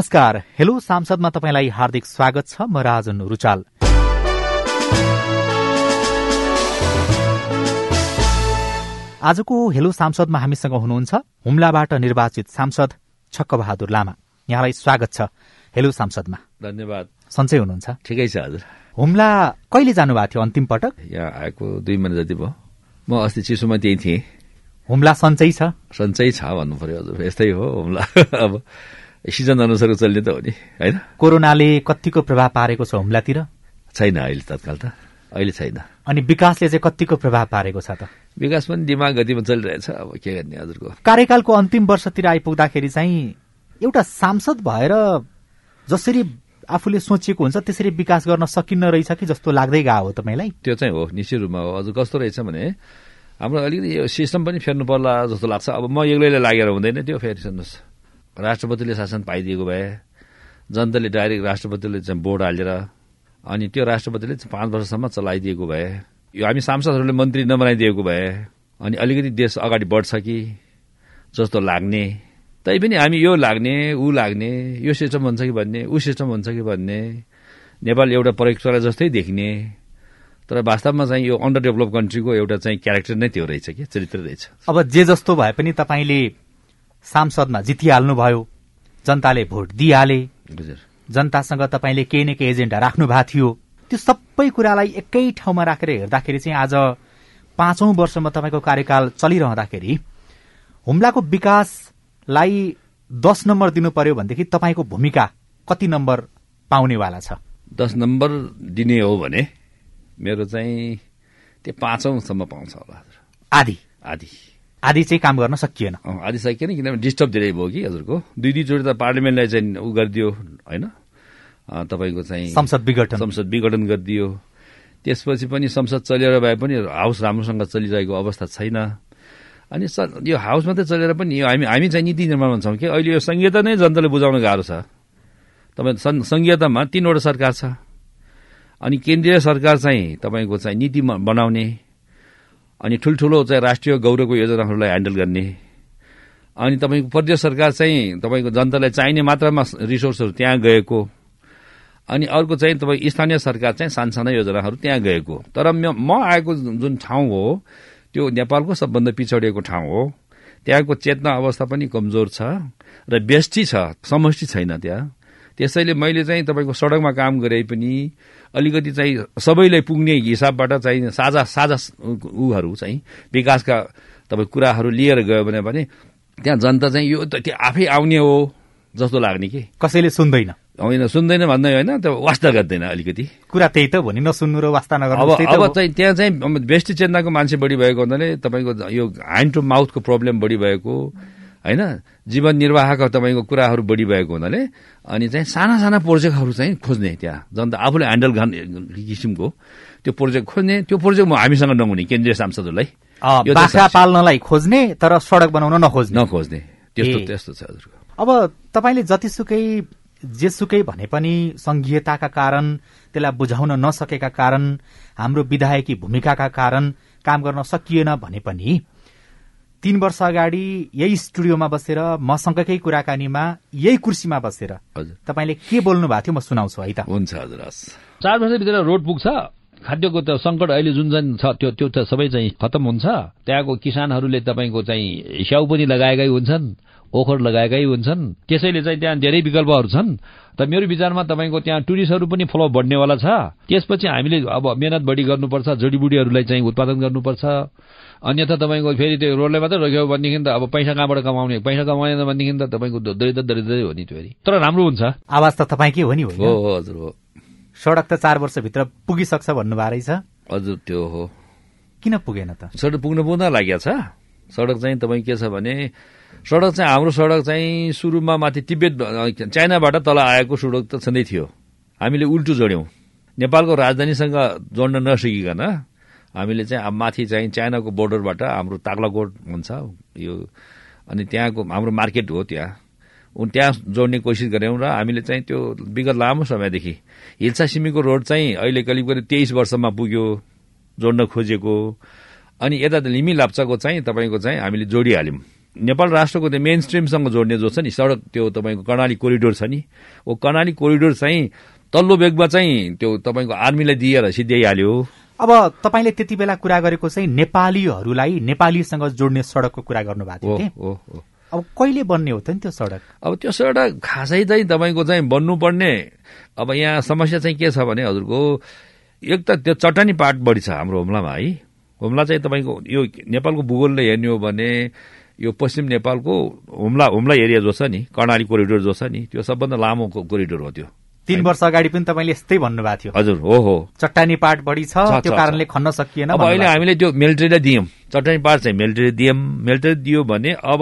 नमस्कार हेलो सांसदमा तपाईँलाई हार्दिक स्वागत छ म राजन रुचाल आजको हेलो सांसदमा हामीसँग हुनुहुन्छ हुम्लाबाट निर्वाचित सांसद छक्क बहादुर लामा यहाँलाई स्वागत छ हेलो सांसदमा धन्यवाद सन्चै हुनुहुन्छ ठिकै छ हजुर हुम्ला कहिले जानुभएको थियो अन्तिम पटक यहाँ आएको दुई महिना जति भयो म अस्ति चिसोमा त्यही थिएँ हुम्ला सन्चै छ सन्चै छ भन्नु पर्यो हजुर यस्तै हो हुम्ला अब सिजन अनुसार चल्ने त हो नि होइन कोरोनाले कतिको प्रभाव पारेको छ हुम्लातिर छैन अहिले तत्काल त अहिले छैन अनि विकासले चाहिँ कतिको प्रभाव पारेको छ त विकास पनि दिमाग गतिमा चलिरहेछ अब के गर्ने हजुरको कार्यकालको अन्तिम वर्षतिर आइपुग्दाखेरि चाहिँ एउटा सांसद भएर जसरी आफूले सोचेको हुन्छ त्यसरी विकास गर्न सकिन्न रहेछ कि जस्तो लाग्दै गएको हो तपाईँलाई त्यो चाहिँ हो निश्चित रूपमा हो हजुर कस्तो रहेछ भने हाम्रो अलिकति यो सिस्टम पनि फेर्नु पर्ला जस्तो लाग्छ अब म एक्लैले लागेर हुँदैन त्यो फेरि सुन्नुहोस् राष्ट्रपतिले शासन पाइदिएको भए जनताले डाइरेक्ट राष्ट्रपतिले चाहिँ बोर्ड हालेर अनि त्यो राष्ट्रपतिले पाँच वर्षसम्म चलाइदिएको भए यो हामी सांसदहरूले मन्त्री नबनाइदिएको भए अनि अलिकति देश अगाडि बढ्छ कि जस्तो लाग्ने तैपनि हामी यो लाग्ने ऊ लाग्ने यो सिस्टम हुन्छ कि भन्ने ऊ सिस्टम हुन्छ कि भन्ने नेपाल एउटा प्रयोगशाला जस्तै देख्ने तर वास्तवमा चाहिँ यो अन्डर डेभलप कन्ट्रीको एउटा चाहिँ क्यारेक्टर नै त्यो रहेछ कि चरित्र रहेछ अब जे जस्तो भए पनि तपाईँले सांसदमा जितिहाल्नुभयो जनताले भोट दिइहाले जनतासँग तपाईँले केही न केही एजेन्डा राख्नु भएको थियो त्यो सबै कुरालाई एकै ठाउँमा राखेर हेर्दाखेरि चाहिँ आज पाँचौं वर्षमा तपाईँको कार्यकाल चलिरहँदाखेरि हुम्लाको विकासलाई दस नम्बर दिनु पर्यो भनेदेखि तपाईँको भूमिका कति नम्बर पाउनेवाला छ दस नम्बर दिने हो भने मेरो चाहिँ त्यो पाँचौंसम्म पाउँछ होला आधी आधी आधी चाहिँ काम गर्न सकिएन आदि सकिएन किनभने डिस्टर्ब धेरै भयो कि हजुरको दुई दुईचोटि त पार्लिमेन्टलाई चाहिँ ऊ गरिदियो होइन तपाईँको चाहिँ संसद विघटन संसद विघटन गरिदियो त्यसपछि पनि संसद चलेर भए पनि हाउस राम्रोसँग चलिरहेको अवस्था छैन अनि सर यो हाउस मात्रै चलेर पनि यो हामी हामी चाहिँ नीति निर्माणमा छौँ कि अहिले यो संहिता नै जनताले बुझाउन गाह्रो छ तपाईँ संहितामा तिनवटा सरकार छ अनि केन्द्रीय सरकार चाहिँ तपाईँको चाहिँ नीति बनाउने अनि ठुल्ठुलो चाहिँ राष्ट्रिय गौरवको योजनाहरूलाई ह्यान्डल गर्ने अनि तपाईँको प्रदेश सरकार चाहिँ तपाईँको जनतालाई चाहिने मात्रामा रिसोर्सहरू त्यहाँ गएको अनि अर्को चाहिँ तपाईँ स्थानीय सरकार चाहिँ सानसाना योजनाहरू त्यहाँ गएको तर म आएको जुन ठाउँ हो त्यो नेपालको सबभन्दा पिछडिएको ठाउँ हो त्यहाँको चेतना अवस्था पनि कमजोर छ र व्यष्टि छ समष्टि छैन त्यहाँ त्यसैले मैले चाहिँ तपाईँको सडकमा काम गरे पनि अलिकति चाहिँ सबैलाई पुग्ने हिसाबबाट चाहिँ साझा साझा उहरू चाहिँ विकासका तपाईँ कुराहरू लिएर गयो भने त्यहाँ जनता चाहिँ यो त त्यो आफै आउने हो जस्तो लाग्ने कि कसैले सुन्दैन होइन सुन्दैन भन्दै होइन त्यो वास्ता गर्दैन अलिकति कुरा त्यही त भनि नसुन्नु र वास्ता नगर्नु अब अब चाहिँ त्यहाँ चाहिँ बेस्ट चेन्नाको मान्छे बढी भएको हुनाले तपाईँको यो ह्यान्ड टु माउथको प्रब्लम बढी भएको होइन जीवन निर्वाहको तपाईँको कुराहरू बढी भएको हुनाले अनि चाहिँ साना साना प्रोजेक्टहरू चाहिँ खोज्ने त्यहाँ जनता आफूले ह्यान्डल गर्ने किसिमको त्यो प्रोजेक्ट खोज्ने त्यो प्रोजेक्ट म हामीसँग नहुने केन्द्रीय सांसदहरूलाई बाख्रा पाल्नलाई खोज्ने तर सडक बनाउन नखोज्ने नखोज्ने त्यस्तो त्यस्तो छ हजुर अब तपाईँले जतिसुकै जेसुकै भने पनि संघीयताका कारण त्यसलाई बुझाउन नसकेका कारण हाम्रो विधायकी भूमिकाका कारण काम गर्न सकिएन भने पनि तीन वर्ष अगाडि यही स्टुडियोमा बसेर मसँगकै कुराकानीमा यही कुर्सीमा बसेर तपाईँले के बोल्नु भएको थियो म सुनाउँछु है त हुन्छ हजुर चार वर्षभित्र रोड पुग्छ खाद्यको त सङ्कट अहिले जुन जुन छ त्यो त्यो त सबै चाहिँ खत्तम हुन्छ त्यहाँको किसानहरूले तपाईँको चाहिँ स्याउ पनि लगाएकै हुन्छन् ओखर लगाएकै हुन्छन् त्यसैले चाहिँ त्यहाँ धेरै विकल्पहरू छन् त मेरो विचारमा तपाईँको त्यहाँ टुरिस्टहरू पनि फ्लो बढ्नेवाला छ त्यसपछि हामीले अब मेहनत बढी गर्नुपर्छ जड़ीबुडीहरूलाई चाहिँ उत्पादन गर्नुपर्छ अन्यथा तपाईँको फेरि त्यो रोडले मात्रै रोक्यो भनेदेखि त अब पैसा कहाँबाट कमाउने पैसा कमाउने भनेदेखि त तपाईँको दरिद्र दरिद्रै हो नि फेरि तर राम्रो हुन्छ आवाज त तपाईँकै हो नि हो हजुर हो सडक त चार वर्षभित्र पुगिसक्छ भन्नुभएको रहेछ हजुर त्यो हो किन पुगेन त सडक पुग्न पुग्न लागेको छ सडक चाहिँ तपाईँ के छ भने सडक चाहिँ हाम्रो सडक चाहिँ सुरुमा माथि तिब्बत चाइनाबाट तल आएको सडक त छँदै थियो हामीले उल्टो जोड्यौँ नेपालको राजधानीसँग जोड्न नसकिकन हामीले चाहिँ माथि चाहिँ चाइनाको बोर्डरबाट हाम्रो ताक्लाकोट हुन्छ यो अनि त्यहाँको हाम्रो मार्केट हो त्यहाँ त्यहाँ जोड्ने कोसिस गऱ्यौँ र हामीले चाहिँ त्यो विगत लामो समयदेखि हिल्सा सिमीको रोड चाहिँ अहिले करिब करिब तेइस वर्षमा पुग्यो जोड्न खोजेको अनि यता लिमी लाप्चाको चाहिँ तपाईँको चाहिँ हामीले जोडिहाल्यौँ नेपाल राष्ट्रको त्यो मेन स्ट्रिमसँग जोड्ने जो छ नि सडक त्यो तपाईँको कर्णाली कोरिडोर छ नि ओ कर्णाली कोरिडोर चाहिँ तल्लो बेगमा चाहिँ त्यो तपाईँको आर्मीलाई दिएर सिध्याइहाल्यो अब तपाईँले त्यति बेला कुरा गरेको चाहिँ नेपालीहरूलाई नेपालीसँग जोड्ने सडकको कुरा गर्नुभएको थियो अब कहिले बन्ने हो त नि त्यो सडक अब त्यो सडक खासै चाहिँ तपाईँको चाहिँ बन्नुपर्ने अब यहाँ समस्या चाहिँ के छ भने हजुरको एक त त्यो चट्टानी पार्ट बढी छ हाम्रो हुम्लामा है हुम्ला चाहिँ तपाईँको यो नेपालको भूगोलले हेर्ने हो भने यो पश्चिम नेपालको हुम्ला हुम्ला एरिया जो छ नि कर्णाली कोरिडोर जो छ नि त्यो सबभन्दा लामो कोरिडोर हो त्यो तीन वर्ष अगाडि पनि तपाईँले यस्तै भन्नुभएको थियो हजुर हो हो चट्टानी पार्ट बढी छ त्यो कारणले खन्न सकिएन अब अहिले हामीले त्यो मिलिट्रीलाई दियौँ चट्टानी पार्ट चाहिँ मिलिट्री दियौँ मिलिट्री दियो भने अब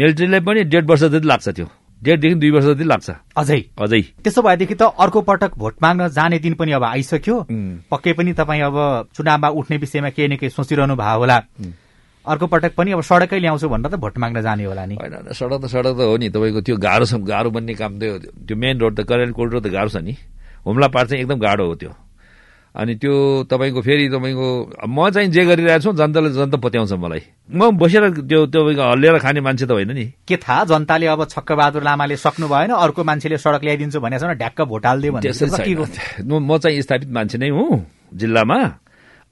मिलिट्रीलाई पनि डेढ वर्ष जति लाग्छ त्यो डेढदेखि दुई वर्ष जति लाग्छ अझै अझै त्यसो भएदेखि त अर्को पटक भोट माग्न जाने दिन पनि अब आइसक्यो पक्कै पनि तपाईँ अब चुनावमा उठ्ने विषयमा केही न केही सोचिरहनु भएको होला अर्को पटक पनि अब सडकै ल्याउँछु भनेर त भोट माग्न जाने होला नि होइन सडक त सडक त हो नि तपाईँको त्यो गाह्रो छ गाह्रो बन्ने काम त्यो त्यो मेन रोड त करेन्ट कोल्ड रोड त गाह्रो छ नि हुम्ला पार्ट चाहिँ एकदम गाह्रो हो त्यो अनि त्यो तपाईँको फेरि तपाईँको म चाहिँ जे गरिरहेको छु जनताले जनता पत्याउँछ मलाई म बसेर त्यो त्यो हल्लिएर खाने मान्छे त होइन नि के थाहा जनताले अब छक्कबहादुर लामाले सक्नु भएन अर्को मान्छेले सडक ल्याइदिन्छु भनेको छ ढ्याक्क भोट हालिदियो भने म चाहिँ स्थापित मान्छे नै हुँ जिल्लामा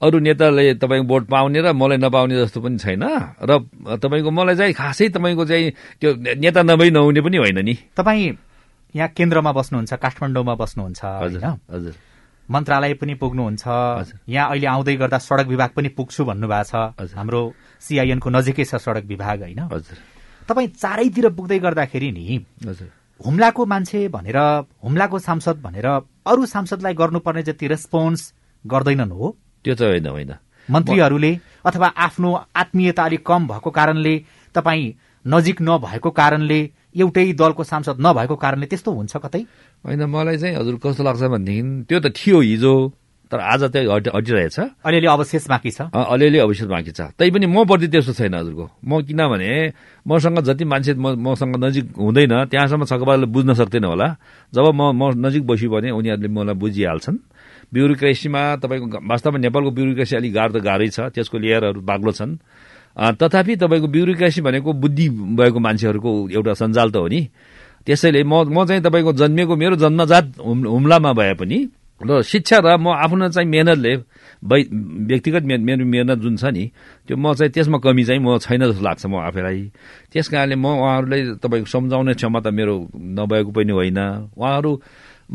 अरू नेताले तपाईँको भोट पाउने र मलाई नपाउने जस्तो पनि छैन र तपाईँको मलाई चाहिँ खासै तपाईँको चाहिँ त्यो नेता नभई नहुने पनि होइन नि तपाईँ यहाँ केन्द्रमा बस्नुहुन्छ काठमाडौँमा बस्नुहुन्छ हजुर हजुर मन्त्रालय पनि पुग्नुहुन्छ यहाँ अहिले आउँदै गर्दा सड़क विभाग पनि पुग्छु भन्नुभएको छ हाम्रो सिआइएनको नजिकै छ सड़क विभाग होइन तपाईँ चारैतिर पुग्दै गर्दाखेरि नि हुम्लाको मान्छे भनेर हुम्लाको सांसद भनेर अरू सांसदलाई गर्नुपर्ने जति रेस्पोन्स गर्दैनन् हो त्यो चाहिँ होइन होइन मन्त्रीहरूले अथवा आफ्नो आत्मीयता अलिक कम भएको कारणले तपाईँ नजिक नभएको कारणले एउटै दलको सांसद नभएको कारणले त्यस्तो हुन्छ कतै होइन मलाई चाहिँ हजुर कस्तो लाग्छ भनेदेखि त्यो त थियो हिजो तर आज हट हटिरहेछ अलिअलि अवशेष बाँकी छ अलिअलि अवशेष बाँकी छ तै पनि म प्रति त्यस्तो छैन हजुरको म किनभने मसँग जति मान्छे म मसँग नजिक हुँदैन त्यहाँसम्म छकबारले बुझ्न सक्दैन होला जब म म नजिक बस्यो भने उनीहरूले मलाई बुझिहाल्छन् ब्युरोक्रेसीमा तपाईँको वास्तवमा नेपालको ब्युरोक्रेसी अलिक गाह्रो त गाह्रै छ त्यसको लेयरहरू बाग्लो छन् तथापि तपाईँको ब्युरोक्रेसी भनेको बुद्धि भएको मान्छेहरूको एउटा सञ्जाल त हो नि त्यसैले म म चाहिँ तपाईँको जन्मिएको मेरो जन्मजात हुम्लामा भए पनि र शिक्षा र म आफ्नो चाहिँ मेहनतले व्यक्तिगत मेहनत मेरो मेहनत जुन छ नि त्यो म चाहिँ त्यसमा कमी चाहिँ म छैन जस्तो लाग्छ म आफैलाई त्यस कारणले म उहाँहरूलाई तपाईँको सम्झाउने क्षमता मेरो नभएको पनि होइन उहाँहरू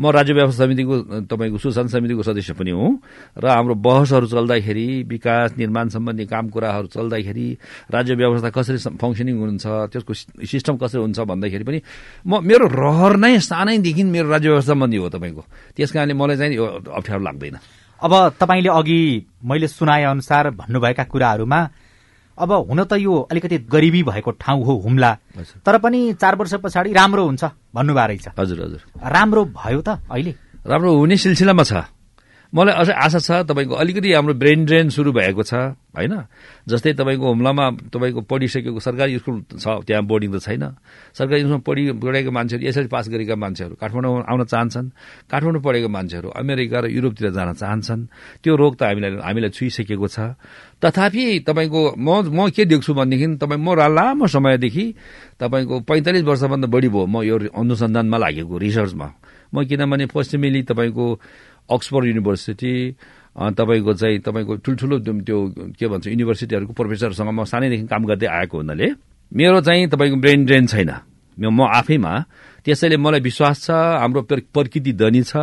म राज्य व्यवस्था समितिको तपाईँको सुशासन समितिको सदस्य पनि हुँ र हाम्रो बहसहरू चल्दाखेरि विकास निर्माण सम्बन्धी काम कुराहरू चल्दाखेरि राज्य व्यवस्था कसरी फङ्सनिङ हुन्छ त्यसको सिस्टम कसरी हुन्छ भन्दाखेरि पनि म मेरो रहर नै सानैदेखि मेरो राज्य व्यवस्था सम्बन्धी हो तपाईँको त्यस कारणले मलाई चाहिँ यो अप्ठ्यारो लाग्दैन अब तपाईँले अघि मैले सुनाए अनुसार भन्नुभएका कुराहरूमा अब हुन त यो अलिकति गरिबी भएको ठाउँ हो हुम्ला तर पनि चार वर्ष पछाडि राम्रो हुन्छ भन्नुभएको रहेछ हजुर हजुर राम्रो भयो त अहिले राम्रो हुने सिलसिलामा छ मलाई अझै आशा छ तपाईँको अलिकति हाम्रो ब्रेन ड्रेन सुरु भएको छ होइन जस्तै तपाईँको हुम्लामा तपाईँको पढिसकेको सरकारी स्कुल छ त्यहाँ बोर्डिङ त छैन सरकारी स्कुलमा पढि पढेका मान्छेहरू यसरी पास गरेका मान्छेहरू काठमाडौँ आउन चाहन्छन् काठमाडौँ पढेको मान्छेहरू अमेरिका र युरोपतिर जान चाहन्छन् त्यो रोग त हामीलाई हामीलाई छुइसकेको छ तथापि तपाईँको म म के देख्छु भनेदेखि तपाईँ म लामो समयदेखि तपाईँको पैँतालिस वर्षभन्दा बढी भयो म यो अनुसन्धानमा लागेको रिसर्चमा म किनभने पश्चिमेली तपाईँको अक्सफोर्ड युनिभर्सिटी तपाईँको चाहिँ तपाईँको ठुल्ठुलो त्यो के भन्छ युनिभर्सिटीहरूको प्रोफेसरसँग म सानैदेखि काम गर्दै आएको हुनाले मेरो चाहिँ तपाईँको ब्रेन ड्रेन छैन म आफैमा त्यसैले मलाई विश्वास छ हाम्रो प्रकृति धनी छ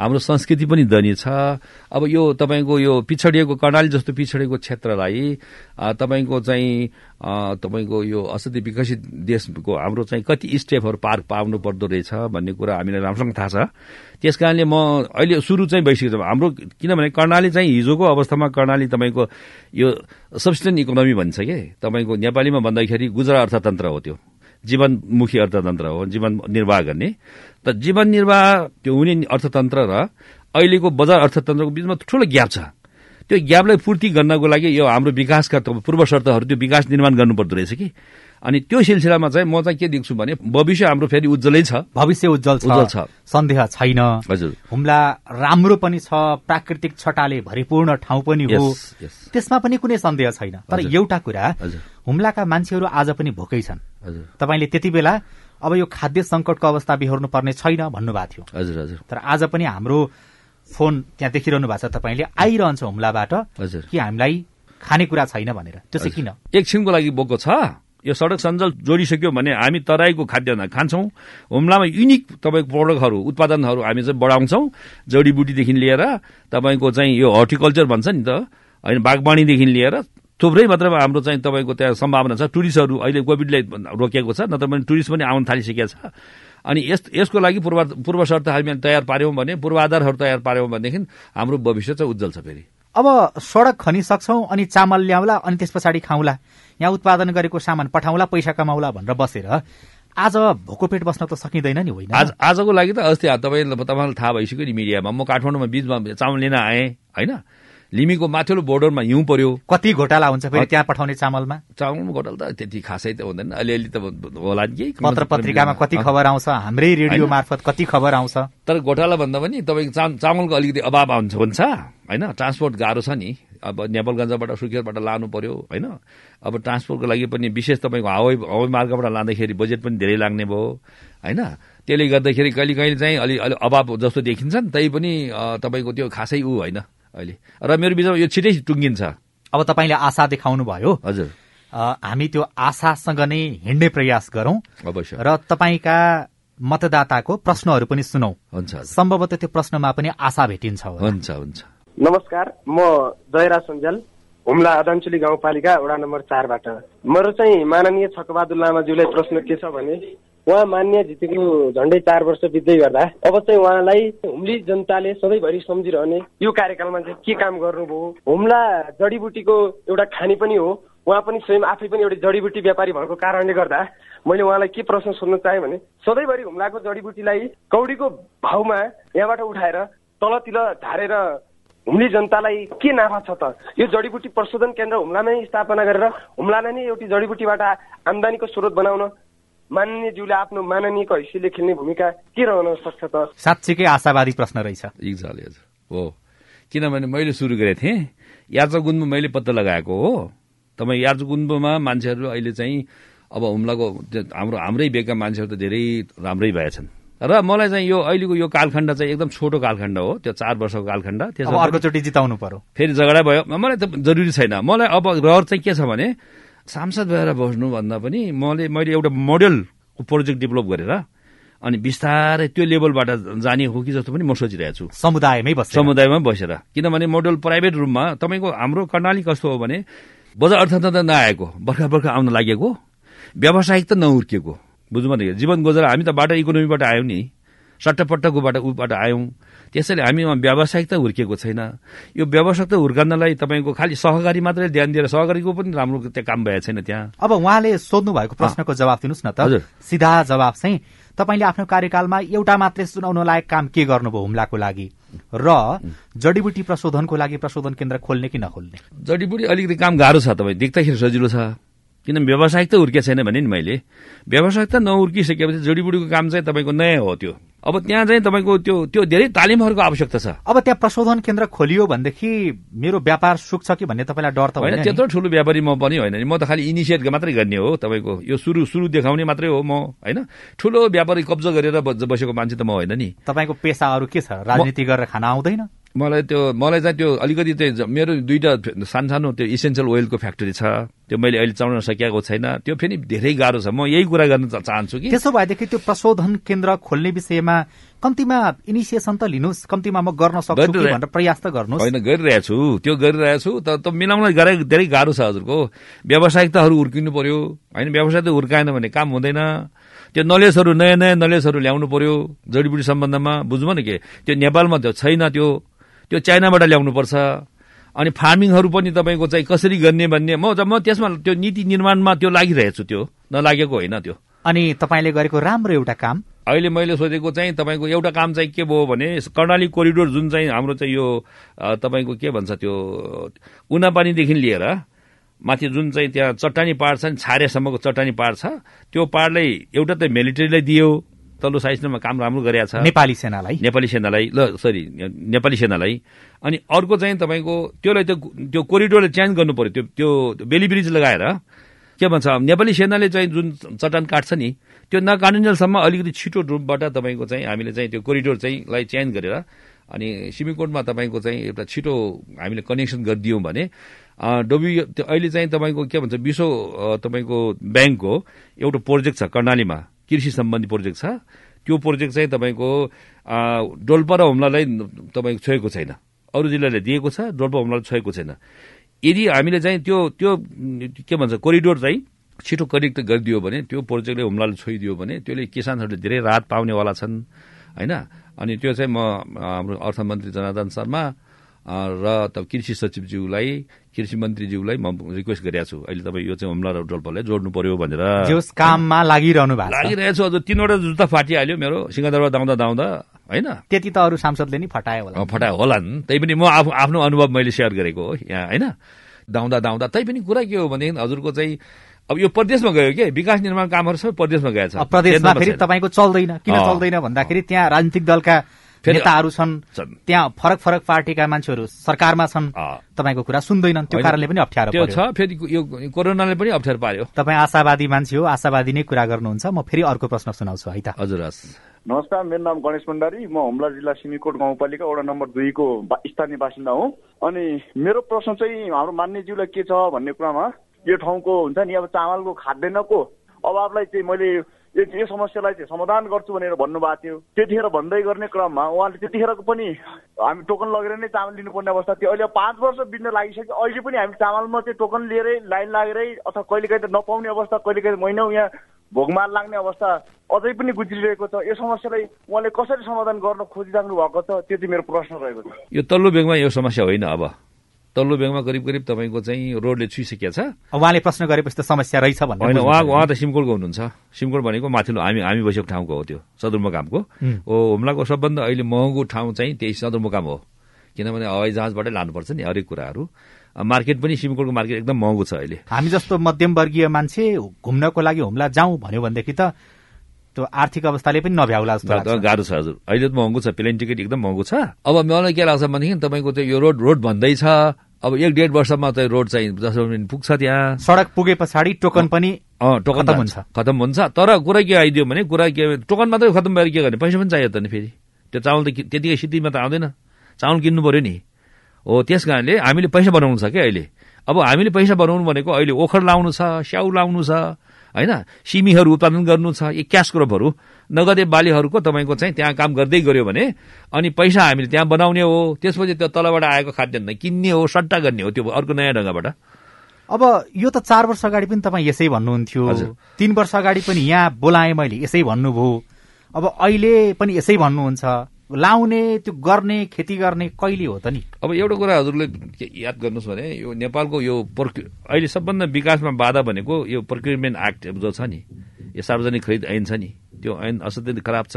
हाम्रो संस्कृति पनि धनी छ अब यो तपाईँको यो पिछडिएको कर्णाली जस्तो पिछडिएको क्षेत्रलाई तपाईँको चाहिँ तपाईँको यो असाध्य विकसित देशको हाम्रो चाहिँ कति स्टेपहरू पार पाउनु पर्दो रहेछ भन्ने कुरा हामीलाई राम्रोसँग थाहा छ त्यस कारणले म अहिले सुरु चाहिँ भइसकेको छ हाम्रो किनभने कर्णाली चाहिँ हिजोको अवस्थामा कर्णाली तपाईँको यो सब्सिडेन्ट इकोनोमी भन्छ कि तपाईँको नेपालीमा भन्दाखेरि गुजरा अर्थतन्त्र हो त्यो जीवनमुखी अर्थतन्त्र हो जीवन निर्वाह गर्ने त जीवन निर्वाह त्यो हुने अर्थतन्त्र र अहिलेको बजार अर्थतन्त्रको बिचमा ठुलो ग्याप छ त्यो ग्यापलाई पूर्ति गर्नको लागि यो हाम्रो विकासका पूर्व शर्तहरू त्यो विकास निर्माण गर्नुपर्दो रहेछ कि अनि त्यो सिलसिलामा चाहिँ म चाहिँ के देख्छु भने भविष्य हाम्रो फेरि उज्जवलै छ भविष्य उज्जवल उज्जवल छ सन्देह छैन हजुर हुम्ला राम्रो पनि छ प्राकृतिक छटाले भरिपूर्ण ठाउँ पनि हो त्यसमा पनि कुनै सन्देह छैन तर एउटा कुरा हुम्लाका मान्छेहरू आज पनि भोकै छन् तपाईँले त्यति बेला अब यो खाद्य सङ्कटको अवस्था बिहोर्नु पर्ने छैन भन्नुभएको थियो हजुर हजुर तर आज पनि हाम्रो फोन त्यहाँ देखिरहनु भएको छ तपाईँले आइरहन्छ हुम्लाबाट कि हामीलाई खानेकुरा छैन भनेर त्यो चाहिँ किन एकछिनको लागि बोको छ यो सडक सञ्जाल जोडिसक्यो भने हामी तराईको खाद्यान्न खान्छौँ हुम्लामा युनिक तपाईँको प्रडक्टहरू उत्पादनहरू हामी चाहिँ बढाउँछौँ जडीबुटीदेखि लिएर तपाईँको चाहिँ यो हर्टिकल्चर भन्छ नि त होइन बागवाणीदेखि लिएर थुप्रै मात्रामा हाम्रो चाहिँ तपाईँको त्यहाँ सम्भावना छ टुरिस्टहरू अहिले कोभिडले रोकेको छ नत्र पनि टुरिस्ट पनि आउन थालिसकेको छ अनि यस यसको लागि पूर्वा पूर्व शर्त हामी तयार पार्यौँ भने पूर्वाधारहरू तयार पार्यौँ भनेदेखि हाम्रो भविष्य चाहिँ उज्जवल छ फेरि अब सडक खनिसक्छौँ अनि चामल ल्याउला अनि त्यस पछाडि खाउँला यहाँ उत्पादन गरेको सामान पठाउला पैसा कमाउला भनेर बसेर आज भोको पेट बस्न त सकिँदैन नि होइन आज आजको लागि त अस्ति तपाईँ तपाईँलाई थाहा भइसक्यो नि मिडियामा म काठमाडौँमा बिचमा चामल लिन आएँ होइन लिमीको माथिल्लो बोर्डरमा हिउँ पर्यो कति घोटाला हुन्छ फेरि त्यहाँ पठाउने चामलमा चामल घोटाला त त्यति खासै त हुँदैन अलिअलि त होला नि पत्र पत्रिकामा कति खबर आउँछ हाम्रै रेडियो मार्फत कति खबर आउँछ तर घोटाला भन्दा पनि तपाईँको चामलको अलिकति अभाव आउँछ हुन्छ होइन ट्रान्सपोर्ट गाह्रो छ नि अब नेपालगञ्जबाट सुकेरबाट लानु पर्यो होइन अब ट्रान्सपोर्टको लागि पनि विशेष तपाईँको हवाई हवाई मार्गबाट लाँदाखेरि बजेट पनि धेरै लाग्ने भयो होइन त्यसले गर्दाखेरि कहिले कहिले चाहिँ अलि अलि अभाव जस्तो देखिन्छन् पनि तपाईँको त्यो खासै ऊ होइन अहिले र मेरो विचारमा यो छिटै टुङ्गिन्छ अब तपाईँले आशा देखाउनु भयो हजुर हामी त्यो आशासँग नै हिँड्ने प्रयास गरौँ अवश्य र तपाईँका मतदाताको प्रश्नहरू पनि सुनौ हुन्छ सम्भवतः त्यो प्रश्नमा पनि आशा भेटिन्छ हुन्छ हुन्छ नमस्कार म जयराज सञ्जाल हुम्ला अदाञ्चुली गाउँपालिका वडा नम्बर चारबाट मेरो चाहिँ माननीय छकबहादुर लामाज्यूलाई प्रश्न के छ भने उहाँ मान्य जितेको झन्डै चार वर्ष बित्दै गर्दा अब चाहिँ उहाँलाई हुम्ली जनताले सधैँभरि सम्झिरहने यो कार्यकालमा चाहिँ के काम गर्नुभयो हुम्ला जडीबुटीको एउटा खानी पनि हो उहाँ पनि स्वयं आफै पनि एउटा जडीबुटी व्यापारी भएको कारणले गर्दा मैले उहाँलाई के प्रश्न सोध्न चाहेँ भने सधैँभरि हुम्लाको जडीबुटीलाई कौडीको भाउमा यहाँबाट उठाएर तलतिर धारेर हुम्ली जनतालाई के नाफा छ त यो जडीबुटी प्रशोधन केन्द्र हुम्लामै स्थापना गरेर हुम्लालाई नै एउटा जडीबुटीबाट आम्दानीको स्रोत बनाउन माननीयज्यूले आफ्नो माननीयको हैसियतले खेल्ने भूमिका के रहन सक्छ त साँच्चीकै आशावादी प्रश्न रहेछ हो किनभने मैले सुरु गरेको थिएँ याचगुन्बु मैले पत्ता लगाएको हो तपाईँ याचगुन्बुमा मान्छेहरू अहिले चाहिँ अब हुम्लाको हाम्रो हाम्रै बेगका मान्छेहरू त धेरै राम्रै भएछन् र मलाई चाहिँ यो अहिलेको यो कालखण्ड चाहिँ एकदम छोटो कालखण्ड हो त्यो चार वर्षको कालखण्ड त्यसमा अर्कोचोटि जिताउनु पर्यो फेरि झगडा भयो मलाई त जरुरी छैन मलाई अब रहर चाहिँ के छ भने सांसद भएर बस्नुभन्दा पनि मैले मैले एउटा मोडेलको प्रोजेक्ट डेभलप गरेर अनि बिस्तारै त्यो लेभलबाट जाने हो कि जस्तो पनि म सोचिरहेको छु समुदायमै बस्छ समुदायमै बसेर किनभने मोडल प्राइभेट रुममा तपाईँको हाम्रो कर्णाली कस्तो हो भने बजार अर्थतन्त्र नआएको बर्खा बर्खा आउन लागेको व्यावसायिक त नहुर्किएको बुझ्नु भनेको जीवन गोजर हामी त बाटो इकोनोमीबाट आयौँ नि सट्टपट्टकोबाट उबाट आयौँ त्यसैले हामी हामीमा व्यावसायिकता हुर्किएको छैन यो व्यावसायिकता हुर्कानलाई तपाईँको खालि सहकारी मात्रै ध्यान दिएर सहकारीको पनि राम्रो त्यहाँ काम भएको छैन त्यहाँ अब उहाँले सोध्नु भएको प्रश्नको जवाब दिनुहोस् न त हजुर सिधा जवाब चाहिँ तपाईँले आफ्नो कार्यकालमा एउटा मात्रै सुनाउन लायक काम के गर्नुभयो हुम्लाको लागि र जडीबुटी प्रशोधनको लागि प्रशोधन केन्द्र खोल्ने कि नखोल्ने जडीबुटी अलिकति काम गाह्रो छ तपाईँ देख्दाखेरि सजिलो छ किन व्यावसायिक त हुर्किया छैन भने नि मैले व्यावसायिक त नहुर्किसकेपछि जडीबुडीको काम चाहिँ तपाईँको नयाँ हो त्यो अब त्यहाँ चाहिँ तपाईँको त्यो त्यो धेरै तालिमहरूको आवश्यकता छ अब त्यहाँ प्रशोधन केन्द्र खोलियो भनेदेखि मेरो व्यापार सुक्छ कि भन्ने तपाईँलाई डर त होइन त्यत्रो ठुलो व्यापारी म पनि होइन नि म त खालि इनिसिएट मात्रै गर्ने हो तपाईँको यो सुरु सुरु देखाउने मात्रै हो म होइन ठुलो व्यापारी कब्जा गरेर बसेको मान्छे त म होइन नि तपाईँको पेसा अरू के छ राजनीति गरेर खाना आउँदैन मलाई त्यो मलाई चाहिँ त्यो अलिकति त्यो मेरो दुईवटा सानो त्यो इसेन्सियल ओइलको फ्याक्ट्री छ त्यो मैले अहिले चलाउन सकिएको छैन त्यो फेरि धेरै गाह्रो छ म यही कुरा गर्न चाहन्छु कि त्यसो भएदेखि त्यो प्रशोधन केन्द्र खोल्ने विषयमा कम्तीमा इनिसिएसन त लिनुहोस् कम्तीमा म गर्न सक्छु भनेर प्रयास त गर्नु होइन गरिरहेछु त्यो गरिरहेछु तर त मिलाउन गरे धेरै गाह्रो छ हजुरको व्यावसायिकताहरू हुर्किनु पर्यो होइन व्यवसाय त हुर्काएन भने काम हुँदैन त्यो नलेजहरू नयाँ नयाँ नलेजहरू ल्याउनु पर्यो जडीबुटी सम्बन्धमा बुझ्नु नि के त्यो नेपालमा त्यो छैन त्यो त्यो चाइनाबाट ल्याउनुपर्छ अनि फार्मिङहरू पनि तपाईँको चाहिँ कसरी गर्ने भन्ने म म त्यसमा त्यो नीति निर्माणमा त्यो लागिरहेछु त्यो नलागेको होइन त्यो अनि तपाईँले गरेको राम्रो एउटा काम अहिले मैले सोधेको चाहिँ तपाईँको एउटा काम चाहिँ के भयो भने कर्णाली कोरिडोर जुन चाहिँ हाम्रो चाहिँ यो तपाईँको के भन्छ त्यो उनापानीदेखि लिएर माथि जुन चाहिँ त्यहाँ चट्टानी पहाड छ नि छारेसम्मको चट्टानी पहाड छ त्यो पाहाडलाई एउटा त मिलिट्रीलाई दियो तल्लो साइजमा काम राम्रो गरिरहेको छ नेपाली सेनालाई नेपाली सेनालाई ल सरी नेपाली सेनालाई अनि अर्को चाहिँ तपाईँको त्यसलाई त्यो त्यो कोरिडोरलाई चेन्ज गर्नु पर्यो त्यो त्यो बेली ब्रिज लगाएर के भन्छ नेपाली सेनाले चाहिँ जुन चट्टान काट्छ नि त्यो नकाटिन्जेलसम्म अलिकति छिटो रूपबाट तपाईँको चाहिँ हामीले चाहिँ त्यो कोरिडोर चाहिँ लाई चेन्ज गरेर अनि सिमीकोटमा तपाईँको चाहिँ एउटा छिटो हामीले कनेक्सन गरिदियौँ भने डोबी अहिले चाहिँ तपाईँको के भन्छ विश्व तपाईँको ब्याङ्कको एउटा प्रोजेक्ट छ कर्णालीमा कृषि सम्बन्धी प्रोजेक्ट छ त्यो प्रोजेक्ट चाहिँ तपाईँको डोल्पा र हुम्लालाई तपाईँको छोएको छैन अरू जिल्लाले दिएको छ डोल्पा हुम्लालाई छोएको छैन यदि हामीले चाहिँ त्यो त्यो के भन्छ कोरिडोर चाहिँ छिटो कनेक्ट गरिदियो भने त्यो प्रोजेक्टले हुम्लाले छोइदियो भने त्यसले किसानहरूले धेरै राहत पाउनेवाला छन् होइन अनि त्यो चाहिँ म हाम्रो अर्थमन्त्री जनार्दन शर्मा र कृषि सचिवज्यूलाई कृषि मन्त्रीज्यूलाई म रिक्वेस्ट गरेका छु अहिले तपाईँ यो चाहिँ होमला र डल्पलाई जोड्नु पर्यो भनेर काममा लागिरहनु भएको लागिरहेको छु हजुर तिनवटा जुत्ता फाटिहाल्यो मेरो सिंहदरबार दाउँदा दाउँदा होइन त्यति त अरू सांसदले नि फटायो होला फटायो होला नि त्यही पनि म आफ्नो अनुभव मैले सेयर गरेको हो यहाँ होइन दाउँदा दाउँदा तै पनि कुरा के हो भनेदेखि हजुरको चाहिँ अब यो प्रदेशमा गयो के विकास निर्माण कामहरू सबै प्रदेशमा गएछ प्रदेशमा फेरि तपाईँको चल्दैन किन चल्दैन भन्दाखेरि त्यहाँ राजनीतिक दलका नेताहरू छन् त्यहाँ फरक फरक पार्टीका मान्छेहरू सरकारमा छन् तपाईँको कुरा सुन्दैनन् त्यो कारणले पनि अप्ठ्यारो त्यो छ फेरि यो कोरोनाले पनि अप्ठ्यारो पार्यो तपाईँ आशावादी मान्छे हो आशावादी नै कुरा गर्नुहुन्छ म फेरि अर्को प्रश्न सुनाउँछु है त हजुर हस् नमस्कार मेरो नाम गणेश भण्डारी म हुम्ला जिल्ला सिमीकोट गाउँपालिका वडा नम्बर दुईको स्थानीय बासिन्दा हुँ अनि मेरो प्रश्न चाहिँ हाम्रो मान्यज्यूलाई के छ भन्ने कुरामा यो ठाउँको हुन्छ नि अब चामलको खाद्यान्नको अभावलाई चाहिँ मैले यो समस्यालाई चाहिँ समाधान गर्छु भनेर भन्नुभएको थियो त्यतिखेर भन्दै गर्ने क्रममा उहाँले त्यतिखेरको पनि हामी टोकन लगेर नै चामल लिनुपर्ने अवस्था थियो अहिले पाँच वर्ष बित्न लागिसक्यो अहिले पनि हामी चामलमा चाहिँ टोकन लिएरै लाइन लागेरै अथवा कहिले त नपाउने अवस्था कहिलेकाहीँ महिनौ यहाँ भोगमाल लाग्ने अवस्था अझै पनि गुज्रिरहेको छ यो समस्यालाई उहाँले कसरी समाधान गर्न खोजिराख्नु भएको छ त्यो चाहिँ मेरो प्रश्न रहेको छ यो तल्लो बेगमा यो समस्या होइन अब तल्लो ब्याङ्कमा करिब करिब तपाईँको चाहिँ रोडले छुइसकेको छ उहाँले प्रश्न गरेपछि त समस्या रहेछ होइन उहाँ उहाँ त सिमकोटको हुनुहुन्छ सिमकोट भनेको माथिल्लो हामी हामी बसेको ठाउँको हो त्यो सदरमुकामको हो हुम्लाको सबभन्दा अहिले महँगो ठाउँ चाहिँ त्यही सदरमुकाम हो किनभने हवाई जहाजबाटै लानुपर्छ नि हरेक कुराहरू मार्केट पनि सिमकोटको मार्केट एकदम महँगो छ अहिले हामी जस्तो मध्यमवर्गीय मान्छे घुम्नको लागि हुम्ला जाउँ भन्यो भनेदेखि त त्यो आर्थिक अवस्थाले पनि नभ्याउला जस्तो गाह्रो छ हजुर अहिले त महँगो छ प्लेन टिकट एकदम महँगो छ अब मलाई के लाग्छ भनेदेखि तपाईँको त्यो यो रोड रोड भन्दैछ अब एक डेढ वर्षमा त रोड चाहिँ दस पुग्छ त्यहाँ सडक पुगे पछाडि टोकन पनि टोकन खतम हुन्छ खतम हुन्छ तर कुरा के आइदियो भने कुरा के टोकन मात्रै खतम भएर के गर्ने पैसा पनि चाहियो त नि फेरि त्यो चामल त त्यतिकै सिद्धिमा त आउँदैन चामल किन्नु पऱ्यो नि हो त्यस कारणले हामीले पैसा बनाउनु छ क्या अहिले अब हामीले पैसा बनाउनु भनेको अहिले ओखर लाउनु छ स्याउ लाउनु छ होइन सिमीहरू उत्पादन गर्नु छ यो क्यास क्रपहरू नगदे बालीहरूको तपाईँको चाहिँ त्यहाँ काम गर्दै गऱ्यो भने अनि पैसा हामीले त्यहाँ बनाउने हो त्यसपछि त्यो तलबाट आएको खाद्यान्न किन्ने हो सट्टा गर्ने हो त्यो अर्को नयाँ ढङ्गबाट अब यो त चार वर्ष अगाडि पनि तपाईँ यसै भन्नुहुन्थ्यो तिन वर्ष अगाडि पनि यहाँ बोलाएँ मैले यसै भन्नुभयो अब अहिले पनि यसै भन्नुहुन्छ लाउने त्यो गर्ने खेती गर्ने कहिले हो त नि अब एउटा कुरा हजुरले याद गर्नुहोस् भने यो नेपालको यो अहिले सबभन्दा विकासमा बाधा भनेको यो प्रक्युरमेन्ट एक्ट जो छ नि यो सार्वजनिक खरिद ऐन छ नि त्यो ऐन असाध्यै खराब छ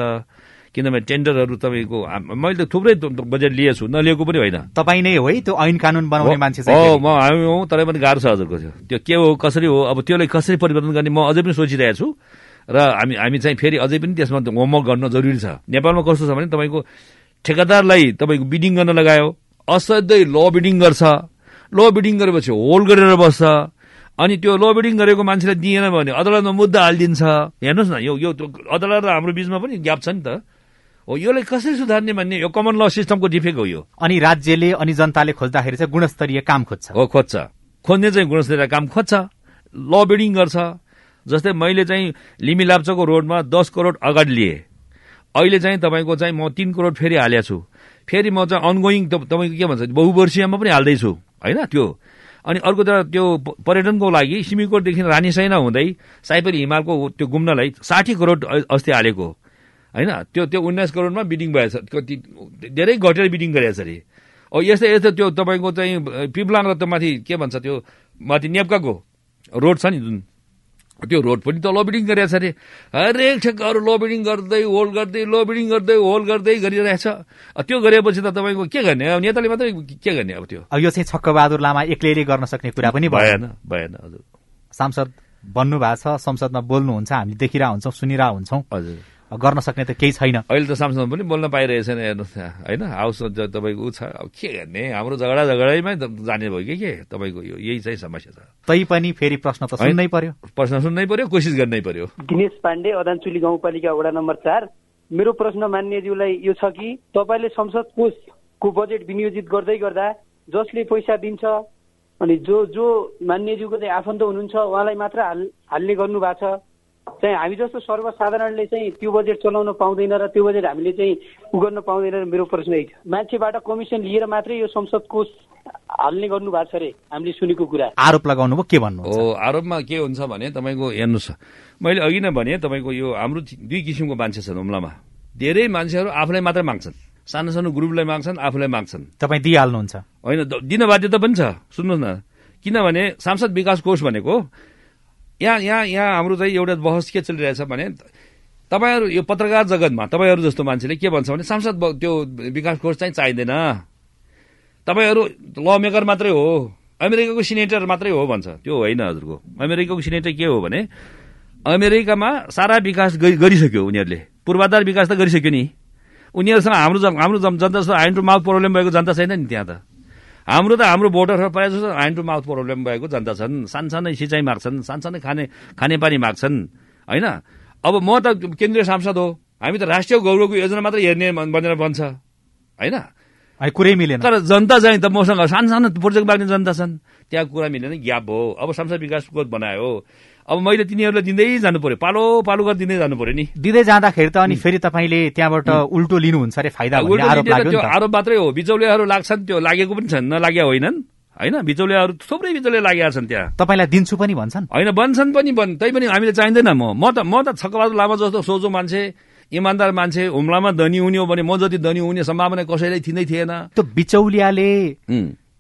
किनभने टेन्डरहरू तपाईँको मैले त थुप्रै बजेट लिएको छु नलिएको पनि होइन तपाईँ नै हो है त्यो ऐन कानुन बनाउने मान्छे हो म हामी हौ तरै पनि गाह्रो छ हजुरको त्यो त्यो के हो कसरी हो अब त्यसलाई कसरी परिवर्तन गर्ने म अझै पनि सोचिरहेको छु र हामी हामी चाहिँ फेरि अझै पनि त्यसमा होमवर्क गर्न जरुरी छ नेपालमा कस्तो छ भने तपाईँको ठेकेदारलाई तपाईँको बिडिङ गर्न लगायो असाध्यै ल बिडिङ गर्छ ल बिडिङ गरेपछि होल्ड गरेर बस्छ अनि त्यो लो बिडिङ गरेको मान्छेलाई दिएन भने अदालतमा मुद्दा हालिदिन्छ हेर्नुहोस् न यो यो अदालत र हाम्रो बिचमा पनि ग्याप छ नि त हो यसलाई कसरी सुधार्ने भन्ने यो कमन ल सिस्टमको डिफेक्ट हो यो अनि राज्यले अनि जनताले खोज्दाखेरि चाहिँ गुणस्तरीय काम खोज्छ हो खोज्छ खोज्ने चाहिँ गुणस्तरीय काम खोज्छ ल बिडिङ गर्छ जस्तै मैले चाहिँ लिमी लाप्चाको रोडमा दस करोड अगाडि लिएँ अहिले चाहिँ तपाईँको चाहिँ म तिन करोड फेरि हालेको छु फेरि म चाहिँ अनगोइङ तपाईँको के भन्छ बहुवर्षीयमा पनि हाल्दैछु होइन त्यो अनि अर्को त त्यो पर्यटनको लागि सिमीकोटदेखि रानीसैना हुँदै साइपली हिमालको त्यो घुम्नलाई साठी करोड अस्ति हालेको होइन त्यो त्यो उन्नाइस करोडमा बिडिङ भएछ कति धेरै घटेर बिडिङ गरेछ अरे यस्तै यस्तै त्यो तपाईँको चाहिँ पिप्लाङ र त माथि के भन्छ त्यो माथि नेप्काको रोड छ नि जुन त्यो रोड पनि त लोबिडिङ गरिरहेछ अरे हरेक ठेक्काहरू लोबिडिङ गर्दै होल गर्दै लोबिडिङ गर्दै होल गर्दै गरिरहेछ त्यो गरेपछि त तपाईँको के गर्ने अब नेताले मात्रै के गर्ने अब त्यो यो चाहिँ छक्कबहादुर लामा एक्लैले गर्न सक्ने कुरा पनि भएन भएन हजुर सांसद बन्नु छ संसदमा बोल्नुहुन्छ हामी देखिरहेको हुन्छौँ सुनिरहेको हुन्छौँ हजुर गर्न सक्ने त केही छैन अहिले त सामसँग पनि बोल्न पाइरहेको छैन हेर्नुहोस् होइन हाउस तपाईँको छ अब के गर्ने हाम्रो झगडा झगडैमा जाने भयो कि के तपाईँको यो यही चाहिँ समस्या छ तै पनि फेरि प्रश्न त सुन्नै पर्यो प्रश्न सुन्नै पर्यो कोसिस गर्नै पर्यो दिनेश पाण्डे अदानचुली गाउँपालिका वडा नम्बर चार मेरो प्रश्न मान्यज्यूलाई यो छ कि तपाईँले संसद कोषको बजेट विनियोजित गर्दै गर्दा जसले पैसा दिन्छ अनि जो जो मान्यज्यूको चाहिँ आफन्त हुनुहुन्छ उहाँलाई मात्र हाल हाल्ने गर्नु भएको छ चाहिँ हामी जस्तो सर्वसाधारणले चाहिँ त्यो बजेट चलाउन पाउँदैन र त्यो बजेट हामीले चाहिँ उ गर्न पाउँदैन मेरो प्रश्न यही छ मान्छेबाट कमिसन लिएर मात्रै यो संसदको हाल्ने गर्नु भएको छ अरे हामीले सुनेको कुरा आरोप लगाउनु भयो के भन्नु हो आरोपमा के हुन्छ भने तपाईँको हेर्नुहोस् मैले अघि नै भने तपाईँको यो हाम्रो दुई किसिमको मान्छे छन् हुम्लामा धेरै मान्छेहरू आफूलाई मात्र माग्छन् सानो सानो ग्रुपलाई माग्छन् आफूलाई माग्छन् तपाईँ दिइहाल्नुहुन्छ होइन दिन बाध्यता पनि छ सुन्नुहोस् न किनभने सांसद विकास कोष भनेको यहाँ यहाँ यहाँ हाम्रो चाहिँ एउटा बहस के चलिरहेछ भने तपाईँहरू यो पत्रकार जगतमा तपाईँहरू जस्तो मान्छेले के भन्छ भने सांसद त्यो विकास कोष चाहिँ चाहिँदैन तपाईँहरू ल मेकर मात्रै हो अमेरिकाको सिनेटर मात्रै हो भन्छ त्यो होइन हजुरको अमेरिकाको सिनेटर के हो भने अमेरिकामा सारा विकास गरिसक्यो उनीहरूले पूर्वाधार विकास त गरिसक्यो नि उनीहरूसँग हाम्रो हाम्रो जनतासँग जस्तो ह्यान्ड टु माउथ प्रब्लम भएको जनता छैन नि त्यहाँ त हाम्रो त हाम्रो बोर्डरहरू प्रायः जस्तो ह्यान्ड टु माउथ प्रब्लम भएको जनता छन् सानसानै सिँचाइ माग्छन् सानसानै खाने खानेपानी माग्छन् होइन अब म त केन्द्रीय सांसद हो हामी त राष्ट्रिय गौरवको योजना मात्र हेर्ने भनेर भन्छ होइन कुरै मिलेन तर जनता चाहिँ त मसँग सानो सानो प्रोजेक्ट माग्ने जनता छन् त्यहाँ कुरा मिलेन ग्याप हो अब संसद विकास कोष बनायो अब मैले तिनीहरूलाई दिँदै जानु पर्यो पालो पालो गरेर दिँदै जानु पर्यो नि दिँदै जाँदाखेरि त अनि फेरि तपाईँले त्यहाँबाट उल्टो लिनुहुन्छ अरे फाइदा त्यो आरोप मात्रै हो बिचौलियाहरू लाग्छन् त्यो लागेको पनि छन् नलागे होइनन् होइन बिचौलियाहरू थुप्रै बिचौलिया लागेका छन् त्यहाँ तपाईँलाई दिन्छु पनि भन्छन् होइन बन्छन् पनि बन् तै पनि हामीले चाहिँदैन म म त म त छकबहादुर लामा जस्तो सोझो मान्छे इमान्दार मान्छे हुम्लामा धनी हुने हो भने म जति धनी हुने सम्भावना कसैलाई थिँदै थिएन त्यो बिचौलियाले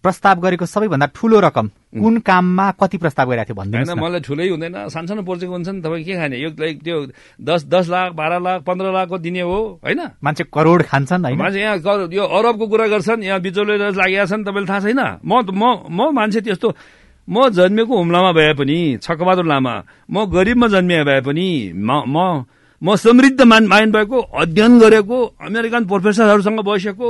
प्रस्ताव गरेको सबैभन्दा ठुलो रकम कुन काममा कति प्रस्ताव गरेको थियो भन्दै मलाई ठुलै हुँदैन सानसानो प्रोजेक्ट हुन्छ नि तपाईँ के खाने यो लाइक त्यो दस दस लाख बाह्र लाख पन्ध्र लाखको दिने हो होइन मान्छे करोड खान्छन् होइन मान्छे यहाँ यो अरबको कुरा गर्छन् यहाँ बिचौले लागेका छन् तपाईँलाई थाहा छैन म म मान्छे त्यस्तो म जन्मेको हुम्लामा भए पनि छकबहादुर लामा म गरिबमा जन्मिए भए पनि म म म समृद्ध मान माइन्ड भएको अध्ययन गरेको अमेरिकन प्रोफेसरहरूसँग बसेको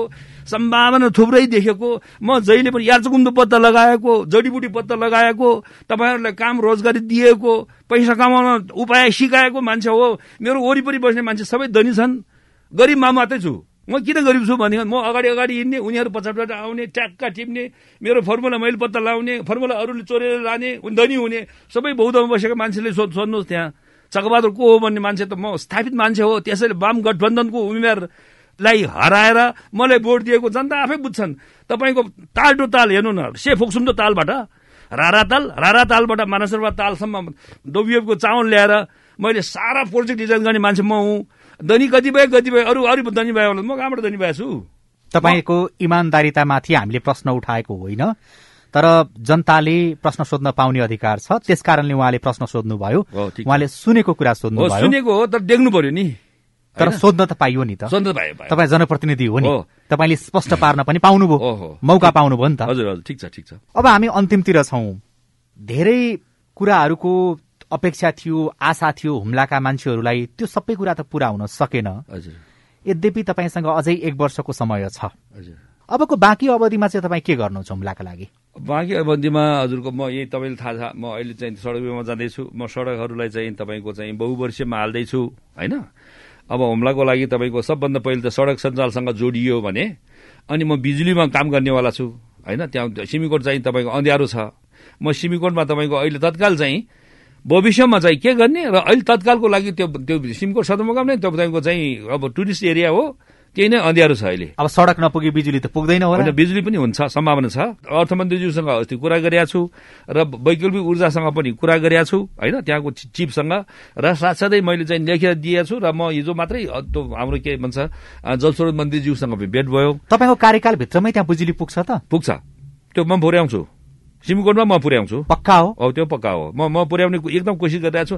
सम्भावना थुप्रै देखेको म जहिले पनि यार्चुकुम्दो पत्ता लगाएको जडीबुटी पत्ता लगाएको तपाईँहरूलाई काम रोजगारी दिएको पैसा कमाउन उपाय सिकाएको मान्छे हो मेरो वरिपरि बस्ने मान्छे सबै धनी छन् गरिब म मात्रै छु म किन गरिब छु भनेको म अगाडि अगाडि हिँड्ने उनीहरू पछाडिबाट आउने ट्याक्का टिप्ने मेरो फर्मुला मैले पत्ता लाउने फर्मुला अरूले चोरेर लाने धनी हुने सबै बौद्धमा बसेको मान्छेले सोध्नुहोस् त्यहाँ चकबहादुर को हो भन्ने मान्छे त म स्थापित मान्छे हो त्यसैले वाम गठबन्धनको उम्मेद्वारलाई हराएर मलाई भोट दिएको जनता आफै बुझ्छन् तपाईँको ताल टु ताल हेर्नु न से फोक्सुम्दो तालबाट रारा ताल रारा तालबाट मानसरवा तालसम्म डोबिएको चाउल ल्याएर मैले सारा प्रोजेक्ट डिजाइन गर्ने मान्छे म हुँ धनी कति कति भयो अरू अरू धनी भयो म कहाँबाट धनी भएछु तपाईँको इमान्दारितामाथि हामीले प्रश्न उठाएको होइन तर जनताले प्रश्न सोध्न पाउने अधिकार छ त्यसकारणले उहाँले प्रश्न सोध्नुभयो उहाँले सुनेको कुरा सोध्नु सुनेको हो तर देख्नु पर्यो नि तर सोध्न त पाइयो नि त तपाईँ जनप्रतिनिधि हो नि तपाईँले स्पष्ट पार्न पनि पाउनुभयो मौका पाउनुभयो नि त हजुर हजुर ठिक छ ठिक छ अब हामी अन्तिमतिर छौँ धेरै कुराहरूको अपेक्षा थियो आशा थियो हुम्लाका मान्छेहरूलाई त्यो सबै कुरा त पुरा हुन सकेन हजुर यद्यपि तपाईँसँग अझै एक वर्षको समय छ हजुर अबको बाँकी अवधिमा चाहिँ तपाईँ के गर्नुहुन्छ हुम्लाका लागि बाँकी अवधिमा हजुरको म यही तपाईँले थाहा छ म अहिले चाहिँ सडक बिमा जाँदैछु म सडकहरूलाई चाहिँ तपाईँको चाहिँ बहुवर्षीयमा हाल्दैछु होइन अब हुम्लाको लागि तपाईँको सबभन्दा पहिले त सडक सञ्जालसँग जोडियो भने अनि म बिजुलीमा काम गर्नेवाला छु होइन त्यहाँ सिमीकोट चाहिँ तपाईँको अँध्यारो छ म सिमीकोटमा तपाईँको अहिले तत्काल चाहिँ भविष्यमा चाहिँ के गर्ने र अहिले तत्कालको लागि त्यो त्यो सिमकोट सदरमुकाम नै तपाईँको चाहिँ अब टुरिस्ट एरिया हो केही नै अँध्यारो छ अहिले अब सडक नपुगे बिजुली त पुग्दैन होइन बिजुली पनि हुन्छ सम्भावना छ अर्थमन्त्रीज्यूसँग अस्ति कुरा गरेका छु र वैकल्पिक ऊर्जासँग पनि कुरा गरेका छु होइन त्यहाँको चिपसँग र साथसाथै मैले चाहिँ लेखेर दिएको छु र म हिजो मात्रै हाम्रो के भन्छ जलस्रोत मन्त्रीज्यूसँग भेट भयो तपाईँको कार्यकालभित्रमै त्यहाँ बिजुली पुग्छ त पुग्छ त्यो म आउँछु सिमीकोटमा म पुर्याउँछु पक्का हो अब त्यो पक्का हो म म पुर्याउने एकदम कोसिस गरिरहेको छु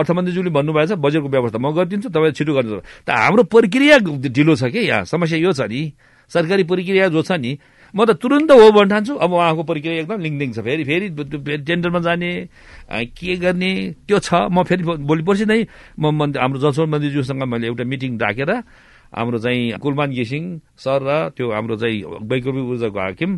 अर्थमन्त्रीज्यूले भन्नुभएको छ बजेटको व्यवस्था म गरिदिन्छु तपाईँ छिटो गर्नु त हाम्रो प्रक्रिया ढिलो छ कि यहाँ समस्या यो छ नि सरकारी प्रक्रिया जो छ नि म त तुरन्त हो ठान्छु अब उहाँको प्रक्रिया एकदम लिङ्किङ छ फेरि फेरि टेन्डरमा जाने के गर्ने त्यो छ म फेरि भोलि पर्सि नै म हाम्रो जलस्रोत मन्त्रीज्यूसँग मैले एउटा मिटिङ राखेर हाम्रो चाहिँ कुलमान घिसिङ सर र त्यो हाम्रो चाहिँ वैकल्पिक ऊर्जाको हाकिम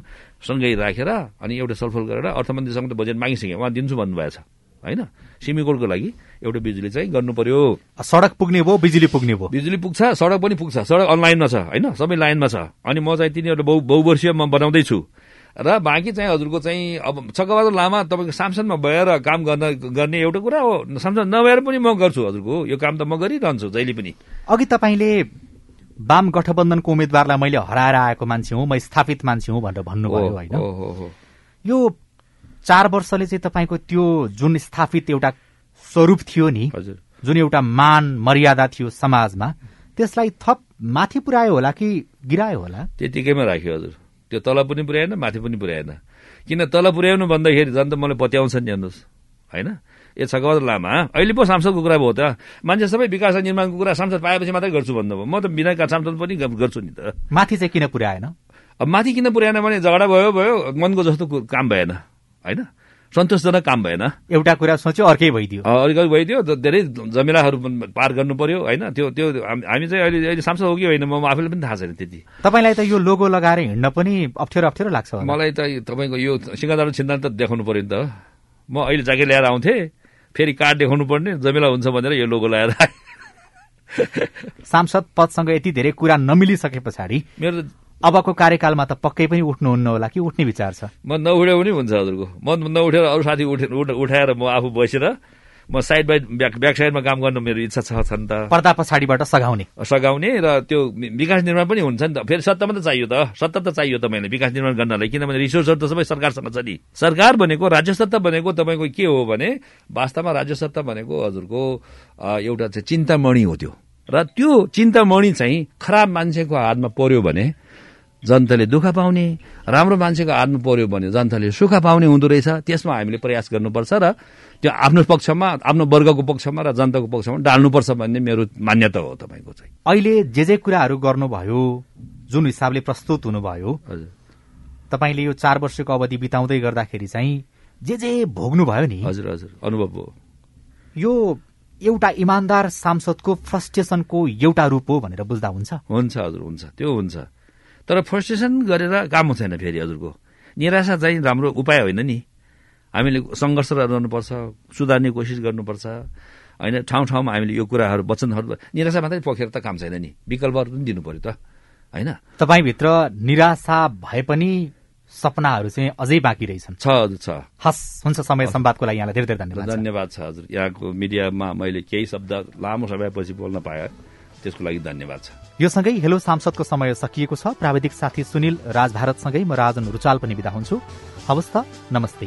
सँगै राखेर अनि एउटा सलफल गरेर अर्थमन्त्रीसँग त बजेट मागिसके उहाँ दिन्छु भन्नुभएछ होइन सिमीकोटको लागि एउटा बिजुली चाहिँ गर्नु पर्यो सडक पुग्ने भयो बिजुली पुग्ने भयो बिजुली पुग्छ सडक पनि पुग्छ सडक अनलाइनमा छ होइन सबै लाइनमा छ अनि म चाहिँ तिनीहरू बहु बहुवर्षीय म बनाउँदैछु र बाँकी चाहिँ हजुरको चाहिँ अब छकबहादुर लामा तपाईँको सामसनमा भएर काम गर्न गर्ने एउटा कुरा हो सामसन नभएर पनि म गर्छु हजुरको यो काम त म गरिरहन्छु जहिले पनि अघि तपाईँले वाम गठबन्धनको उम्मेद्वारलाई मैले हराएर आएको मान्छे हुँ म स्थापित मान्छे हुँ भनेर भन्नुभयो होइन यो चार वर्षले चाहिँ तपाईँको त्यो जुन स्थापित एउटा स्वरूप थियो नि जुन एउटा मान मर्यादा थियो समाजमा त्यसलाई थप माथि पुर्यायो होला कि गिरायो होला त्यतिकैमा राख्यो हजुर त्यो तल पनि पुर्याएन माथि पनि पुर्याएन किन तल पुर्याउनु भन्दाखेरि झन् त मलाई बत्याउँछ नि हेर्नुहोस् होइन ए गजर लामा अहिले पो सांसदको कुरा भयो त मान्छे सबै विकास निर्माणको कुरा सांसद पाएपछि मात्रै गर्छु भन्नुभयो म त बिना सांसद पनि गर्छु नि त माथि चाहिँ किन पुर्याएन अब माथि किन पुर्याएन भने झगडा भयो भयो मनको जस्तो काम भएन होइन सन्तोषजनक काम भएन एउटा कुरा सोच्यो अर्कै भइदियो अर्कै भइदियो धेरै जमेलाहरू पार गर्नु पर्यो होइन त्यो त्यो हामी चाहिँ अहिले अहिले सांसद हो कि होइन म आफैले पनि थाहा छैन त्यति तपाईँलाई त यो लोगो लगाएर हिँड्न पनि अप्ठ्यारो अप्ठ्यारो लाग्छ मलाई त तपाईँको यो सिंहदार छिन्दान त देखाउनु पर्यो नि त म अहिले जागिर ल्याएर आउँथेँ फेरि कार्ड देखाउनु पर्ने जमेला हुन्छ भनेर यो लोगो लगाएर सांसद पदसँग यति धेरै कुरा नमिलिसके पछाडि मेरो अबको कार्यकालमा त पक्कै पनि उठ्नुहुन्न होला कि उठ्ने विचार छ म नउठ्यो भने हुन्छ हजुरको म नउठेर अरू साथी उठाएर म आफू बसेर म साइड बाई ब्याक ब्याक साइडमा काम गर्नु मेरो इच्छा छ नि त पर्दा पछाडिबाट सघाउने सघाउने र त्यो विकास निर्माण पनि हुन्छ नि त फेरि सत्तामा त चाहियो त सत्ता त चाहियो त तपाईँले विकास निर्माण गर्नलाई किनभने रिसोर्सहरू त सबै सरकारसँग छ नि सरकार भनेको राज्य सत्ता भनेको तपाईँको के हो भने वास्तवमा राज्य सत्ता भनेको हजुरको एउटा चाहिँ चिन्तामणि हो त्यो र त्यो चिन्तामणि चाहिँ खराब मान्छेको हातमा पर्यो भने जनताले दुःख पाउने राम्रो मान्छेको हातमा पर्यो भने जनताले सुख पाउने हुँदो रहेछ त्यसमा हामीले प्रयास गर्नुपर्छ र त्यो आफ्नो पक्षमा आफ्नो वर्गको पक्षमा र जनताको पक्षमा डाल्नुपर्छ भन्ने मेरो मान्यता हो तपाईँको चाहिँ अहिले जे जे कुराहरू गर्नुभयो जुन हिसाबले प्रस्तुत हुनुभयो तपाईँले यो चार वर्षको अवधि बिताउँदै गर्दाखेरि चाहिँ जे जे भोग्नुभयो नि हजुर हजुर अनुभव हो यो एउटा इमान्दार सांसदको फ्रस्ट्रेसनको एउटा रूप हो भनेर बुझ्दा हुन्छ हुन्छ हजुर हुन्छ त्यो हुन्छ तर फ्रस्ट्रेसन गरेर काम छैन फेरि हजुरको निराशा चाहिँ राम्रो उपाय होइन नि हामीले सङ्घर्ष गर्नुपर्छ सुधार्ने कोसिस गर्नुपर्छ होइन ठाउँ ठाउँमा हामीले यो कुराहरू वचनहरू निराशा मात्रै पोखेर त काम छैन नि विकल्पहरू पनि दिनु पर्यो त होइन तपाईँभित्र निराशा भए पनि सपनाहरू चाहिँ अझै बाँकी रहेछन् छ हजुर छ हस् हुन्छ समय सम्वादको लागि यहाँलाई धेरै धेरै धन्यवाद धन्यवाद छ हजुर यहाँको मिडियामा मैले केही शब्द लामो समयपछि बोल्न पाएँ त्यसको लागि धन्यवाद छ यो सँगै हेलो सांसदको समय सकिएको छ प्राविधिक साथी सुनिल राजभारतसँगै म राजन रुचाल पनि बिदा हुन्छु हवस् त नमस्ते